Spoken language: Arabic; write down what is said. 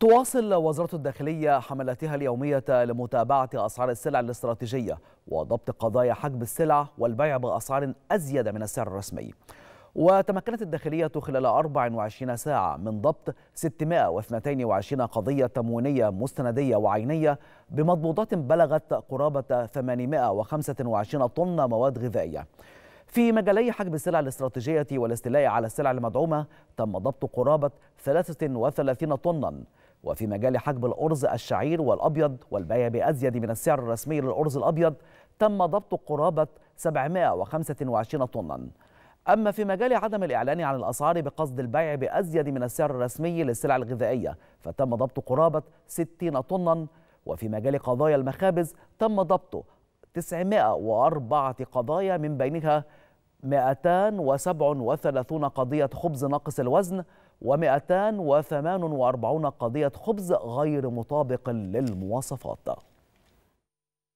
تواصل وزارة الداخلية حملاتها اليومية لمتابعة أسعار السلع الاستراتيجية وضبط قضايا حجب السلع والبيع بأسعار أزيد من السعر الرسمي وتمكنت الداخلية خلال 24 ساعة من ضبط 622 قضية تموينية مستندية وعينية بمضبوطات بلغت قرابة 825 طن مواد غذائية في مجالي حجب السلع الاستراتيجية والاستيلاء على السلع المدعومة تم ضبط قرابة 33 طناً وفي مجال حجب الأرز الشعير والأبيض والبيع بأزيد من السعر الرسمي للأرز الأبيض تم ضبط قرابة 725 طناً أما في مجال عدم الإعلان عن الأسعار بقصد البيع بأزيد من السعر الرسمي للسلع الغذائية فتم ضبط قرابة 60 طناً وفي مجال قضايا المخابز تم ضبط 904 قضايا من بينها 237 قضية خبز ناقص الوزن و248 قضية خبز غير مطابق للمواصفات